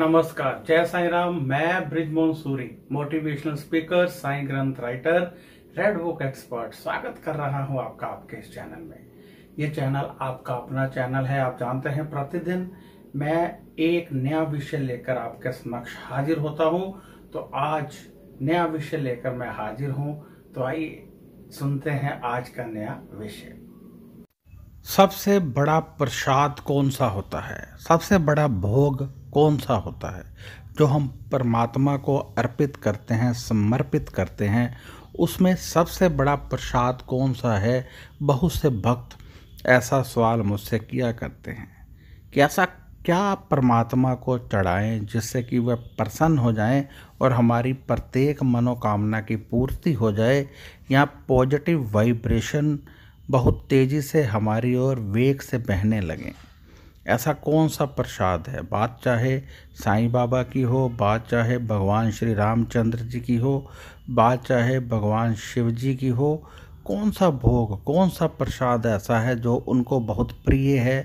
नमस्कार जय साई राम मैं ब्रिजमोहन सूरी मोटिवेशनल स्पीकर साई ग्रंथ राइटर रेड बुक एक्सपर्ट स्वागत कर रहा हूं आपका आपके इस चैनल में ये चैनल आपका अपना चैनल है आप जानते हैं प्रतिदिन मैं एक नया विषय लेकर आपके समक्ष हाजिर होता हूं तो आज नया विषय लेकर मैं हाजिर हूं तो आइए सुनते हैं आज का नया विषय सबसे बड़ा प्रसाद कौन सा होता है सबसे बड़ा भोग कौन सा होता है जो हम परमात्मा को अर्पित करते हैं समर्पित करते हैं उसमें सबसे बड़ा प्रसाद कौन सा है बहुत से भक्त ऐसा सवाल मुझसे किया करते हैं कि ऐसा क्या परमात्मा को चढ़ाएं जिससे कि वह प्रसन्न हो जाएं और हमारी प्रत्येक मनोकामना की पूर्ति हो जाए या पॉजिटिव वाइब्रेशन बहुत तेज़ी से हमारी ओर वेग से बहने लगें ऐसा कौन सा प्रसाद है बात चाहे साईं बाबा की हो बात चाहे भगवान श्री रामचंद्र जी की हो बात चाहे भगवान शिव जी की हो कौन सा भोग कौन सा प्रसाद ऐसा है जो उनको बहुत प्रिय है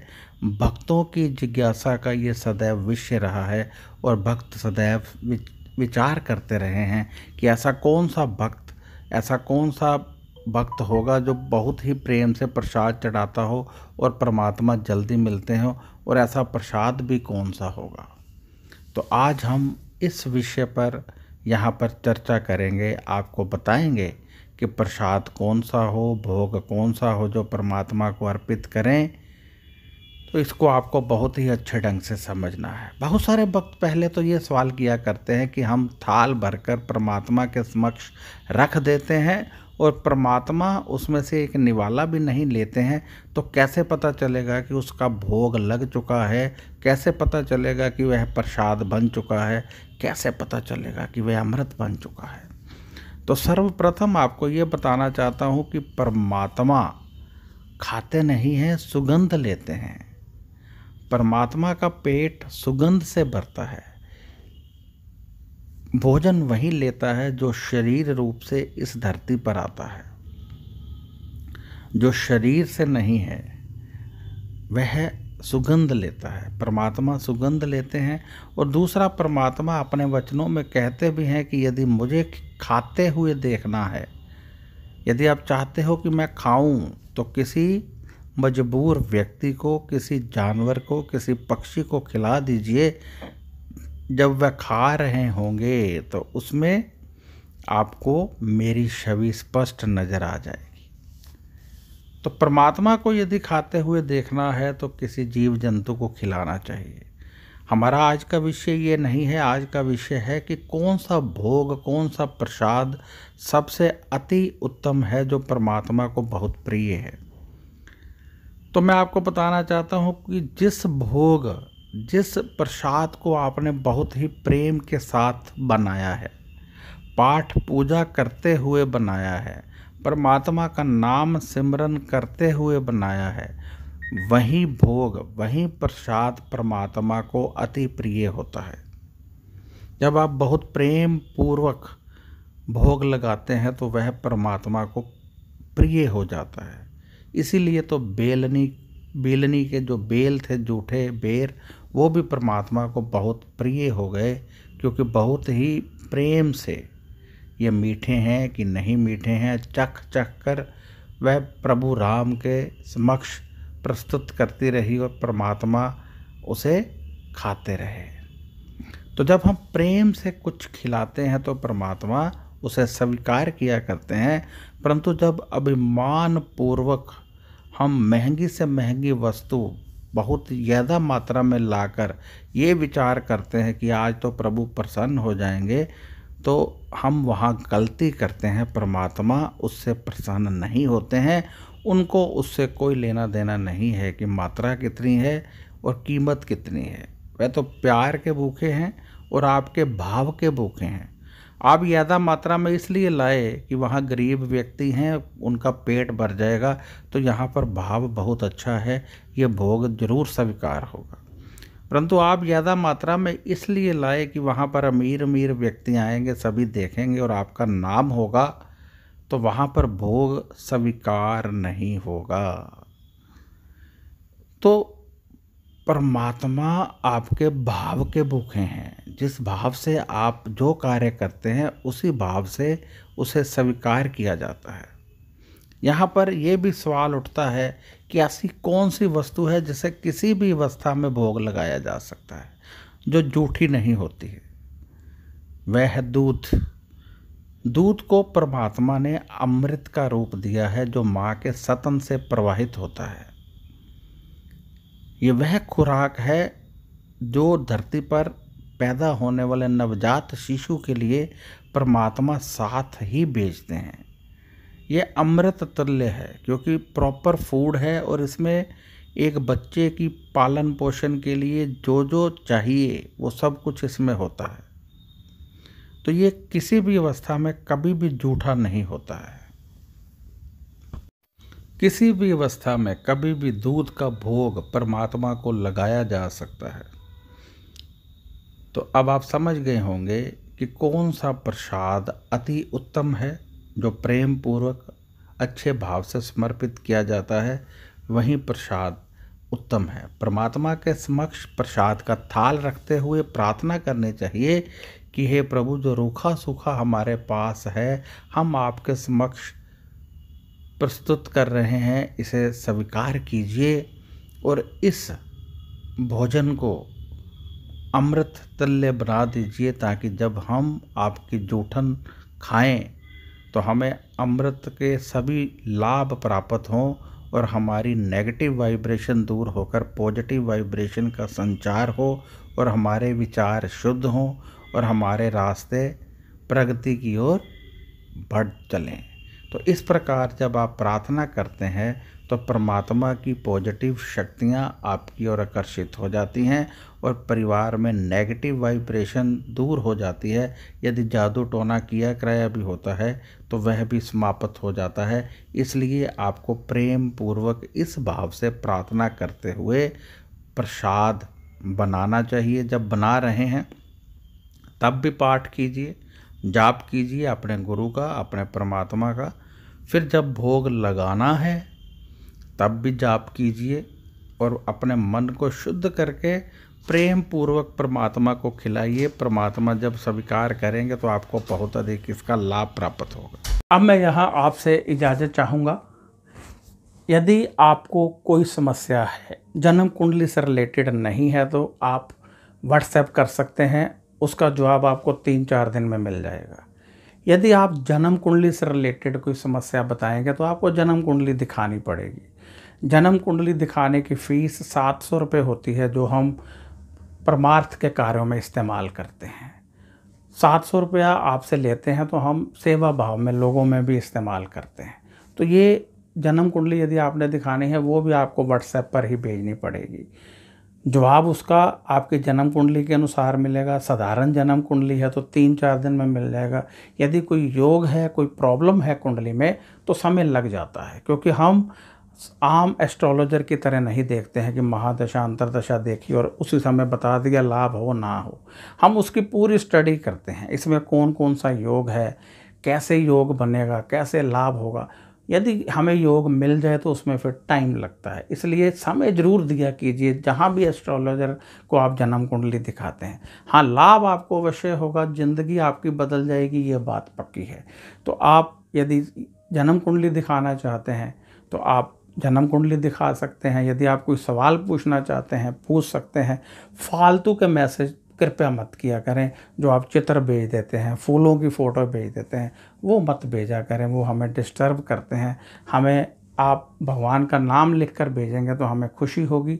भक्तों की जिज्ञासा का ये सदैव विषय रहा है और भक्त सदैव विचार करते रहे हैं कि ऐसा कौन सा भक्त ऐसा कौन सा भक्त होगा जो बहुत ही प्रेम से प्रसाद चढ़ाता हो और परमात्मा जल्दी मिलते हो और ऐसा प्रसाद भी कौन सा होगा तो आज हम इस विषय पर यहाँ पर चर्चा करेंगे आपको बताएंगे कि प्रसाद कौन सा हो भोग कौन सा हो जो परमात्मा को अर्पित करें तो इसको आपको बहुत ही अच्छे ढंग से समझना है बहुत सारे वक्त पहले तो ये सवाल किया करते हैं कि हम थाल भरकर परमात्मा के समक्ष रख देते हैं और परमात्मा उसमें से एक निवाला भी नहीं लेते हैं तो कैसे पता चलेगा कि उसका भोग लग चुका है कैसे पता चलेगा कि वह प्रसाद बन चुका है कैसे पता चलेगा कि वह अमृत बन चुका है तो सर्वप्रथम आपको ये बताना चाहता हूँ कि परमात्मा खाते नहीं हैं सुगंध लेते हैं परमात्मा का पेट सुगंध से भरता है भोजन वही लेता है जो शरीर रूप से इस धरती पर आता है जो शरीर से नहीं है वह सुगंध लेता है परमात्मा सुगंध लेते हैं और दूसरा परमात्मा अपने वचनों में कहते भी हैं कि यदि मुझे खाते हुए देखना है यदि आप चाहते हो कि मैं खाऊं तो किसी मजबूर व्यक्ति को किसी जानवर को किसी पक्षी को खिला दीजिए जब वह खा रहे होंगे तो उसमें आपको मेरी छवि स्पष्ट नज़र आ जाएगी तो परमात्मा को यदि खाते हुए देखना है तो किसी जीव जंतु को खिलाना चाहिए हमारा आज का विषय ये नहीं है आज का विषय है कि कौन सा भोग कौन सा प्रसाद सबसे अति उत्तम है जो परमात्मा को बहुत प्रिय है तो मैं आपको बताना चाहता हूँ कि जिस भोग जिस प्रसाद को आपने बहुत ही प्रेम के साथ बनाया है पाठ पूजा करते हुए बनाया है परमात्मा का नाम सिमरन करते हुए बनाया है वही भोग वही प्रसाद परमात्मा को अति प्रिय होता है जब आप बहुत प्रेम पूर्वक भोग लगाते हैं तो वह परमात्मा को प्रिय हो जाता है इसीलिए तो बेलनी बेलनी के जो बेल थे जूठे बेर वो भी परमात्मा को बहुत प्रिय हो गए क्योंकि बहुत ही प्रेम से ये मीठे हैं कि नहीं मीठे हैं चख चख कर वह प्रभु राम के समक्ष प्रस्तुत करती रही और परमात्मा उसे खाते रहे तो जब हम प्रेम से कुछ खिलाते हैं तो परमात्मा उसे स्वीकार किया करते हैं परंतु जब अभिमान पूर्वक हम महंगी से महंगी वस्तु बहुत ज़्यादा मात्रा में लाकर ये विचार करते हैं कि आज तो प्रभु प्रसन्न हो जाएंगे तो हम वहाँ गलती करते हैं परमात्मा उससे प्रसन्न नहीं होते हैं उनको उससे कोई लेना देना नहीं है कि मात्रा कितनी है और कीमत कितनी है वह तो प्यार के भूखे हैं और आपके भाव के भूखे हैं आप ज़्यादा मात्रा में इसलिए लाए कि वहाँ गरीब व्यक्ति हैं उनका पेट भर जाएगा तो यहाँ पर भाव बहुत अच्छा है ये भोग जरूर स्वीकार होगा परंतु आप ज़्यादा मात्रा में इसलिए लाए कि वहाँ पर अमीर अमीर व्यक्ति आएंगे सभी देखेंगे और आपका नाम होगा तो वहाँ पर भोग स्वीकार नहीं होगा तो परमात्मा आपके भाव के भूखे हैं जिस भाव से आप जो कार्य करते हैं उसी भाव से उसे स्वीकार किया जाता है यहाँ पर यह भी सवाल उठता है कि ऐसी कौन सी वस्तु है जिसे किसी भी अवस्था में भोग लगाया जा सकता है जो जूठी नहीं होती है वह है दूध दूध को परमात्मा ने अमृत का रूप दिया है जो माँ के सतन से प्रवाहित होता है ये वह खुराक है जो धरती पर पैदा होने वाले नवजात शिशु के लिए परमात्मा साथ ही भेजते हैं ये अमृत तुल्य है क्योंकि प्रॉपर फूड है और इसमें एक बच्चे की पालन पोषण के लिए जो जो चाहिए वो सब कुछ इसमें होता है तो ये किसी भी अवस्था में कभी भी जूठा नहीं होता है किसी भी अवस्था में कभी भी दूध का भोग परमात्मा को लगाया जा सकता है तो अब आप समझ गए होंगे कि कौन सा प्रसाद अति उत्तम है जो प्रेम पूर्वक अच्छे भाव से समर्पित किया जाता है वही प्रसाद उत्तम है परमात्मा के समक्ष प्रसाद का थाल रखते हुए प्रार्थना करने चाहिए कि हे प्रभु जो रूखा सूखा हमारे पास है हम आपके समक्ष प्रस्तुत कर रहे हैं इसे स्वीकार कीजिए और इस भोजन को अमृत तल्य बना दीजिए ताकि जब हम आपकी जूठन खाएं तो हमें अमृत के सभी लाभ प्राप्त हों और हमारी नेगेटिव वाइब्रेशन दूर होकर पॉजिटिव वाइब्रेशन का संचार हो और हमारे विचार शुद्ध हों और हमारे रास्ते प्रगति की ओर बढ़ चलें तो इस प्रकार जब आप प्रार्थना करते हैं तो परमात्मा की पॉजिटिव शक्तियाँ आपकी ओर आकर्षित हो जाती हैं और परिवार में नेगेटिव वाइब्रेशन दूर हो जाती है यदि जादू टोना किया किराया भी होता है तो वह भी समाप्त हो जाता है इसलिए आपको प्रेम पूर्वक इस भाव से प्रार्थना करते हुए प्रसाद बनाना चाहिए जब बना रहे हैं तब भी पाठ कीजिए जाप कीजिए अपने गुरु का अपने परमात्मा का फिर जब भोग लगाना है तब भी जाप कीजिए और अपने मन को शुद्ध करके प्रेम पूर्वक परमात्मा को खिलाइए परमात्मा जब स्वीकार करेंगे तो आपको बहुत अधिक इसका लाभ प्राप्त होगा अब मैं यहाँ आपसे इजाज़त चाहूँगा यदि आपको कोई समस्या है जन्म कुंडली से रिलेटेड नहीं है तो आप व्हाट्सएप कर सकते हैं उसका जवाब आपको तीन चार दिन में मिल जाएगा यदि आप जन्म कुंडली से रिलेटेड कोई समस्या बताएंगे तो आपको जन्म कुंडली दिखानी पड़ेगी जन्म कुंडली दिखाने की फ़ीस सात सौ रुपये होती है जो हम परमार्थ के कार्यों में इस्तेमाल करते हैं सात सौ रुपया आपसे लेते हैं तो हम सेवा भाव में लोगों में भी इस्तेमाल करते हैं तो ये जन्म कुंडली यदि आपने दिखानी है वो भी आपको व्हाट्सएप पर ही भेजनी पड़ेगी जवाब उसका आपके जन्म कुंडली के अनुसार मिलेगा साधारण जन्म कुंडली है तो तीन चार दिन में मिल जाएगा यदि कोई योग है कोई प्रॉब्लम है कुंडली में तो समय लग जाता है क्योंकि हम आम एस्ट्रोलॉजर की तरह नहीं देखते हैं कि महादशा अंतरदशा देखी और उसी समय बता दिया लाभ हो ना हो हम उसकी पूरी स्टडी करते हैं इसमें कौन कौन सा योग है कैसे योग बनेगा कैसे लाभ होगा यदि हमें योग मिल जाए तो उसमें फिर टाइम लगता है इसलिए समय ज़रूर दिया कीजिए जहाँ भी एस्ट्रोलॉजर को आप जन्म कुंडली दिखाते हैं हाँ लाभ आपको अवश्य होगा ज़िंदगी आपकी बदल जाएगी ये बात पक्की है तो आप यदि जन्म कुंडली दिखाना चाहते हैं तो आप जन्म कुंडली दिखा सकते हैं यदि आप कोई सवाल पूछना चाहते हैं पूछ सकते हैं फालतू के मैसेज कृपया मत किया करें जो आप चित्र भेज देते हैं फूलों की फ़ोटो भेज देते हैं वो मत भेजा करें वो हमें डिस्टर्ब करते हैं हमें आप भगवान का नाम लिख कर भेजेंगे तो हमें खुशी होगी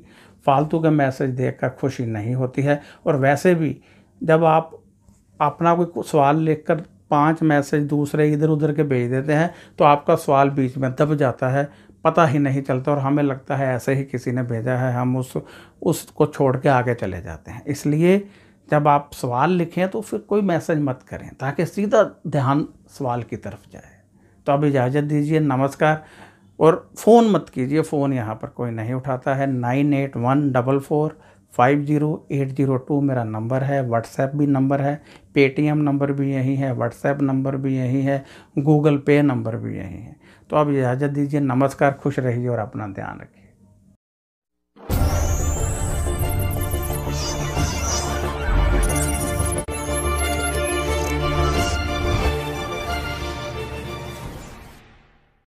फालतू के मैसेज देख कर खुशी नहीं होती है और वैसे भी जब आप अपना कोई सवाल लिख कर पाँच मैसेज दूसरे इधर उधर के भेज देते हैं तो आपका सवाल बीच में दब जाता है पता ही नहीं चलता और हमें लगता है ऐसे ही किसी ने भेजा है हम उस उसको छोड़ के आगे चले जाते हैं इसलिए जब आप सवाल लिखें तो फिर कोई मैसेज मत करें ताकि सीधा ध्यान सवाल की तरफ जाए तो अब इजाज़त दीजिए नमस्कार और फ़ोन मत कीजिए फ़ोन यहाँ पर कोई नहीं उठाता है nine eight one double four five zero eight zero two मेरा नंबर है व्हाट्सएप भी नंबर है पेटीएम नंबर भी यही है व्हाट्सएप नंबर भी यही है गूगल पे नंबर भी यही है तो आप इजाज़त दीजिए नमस्कार खुश रहिए और अपना ध्यान रखिए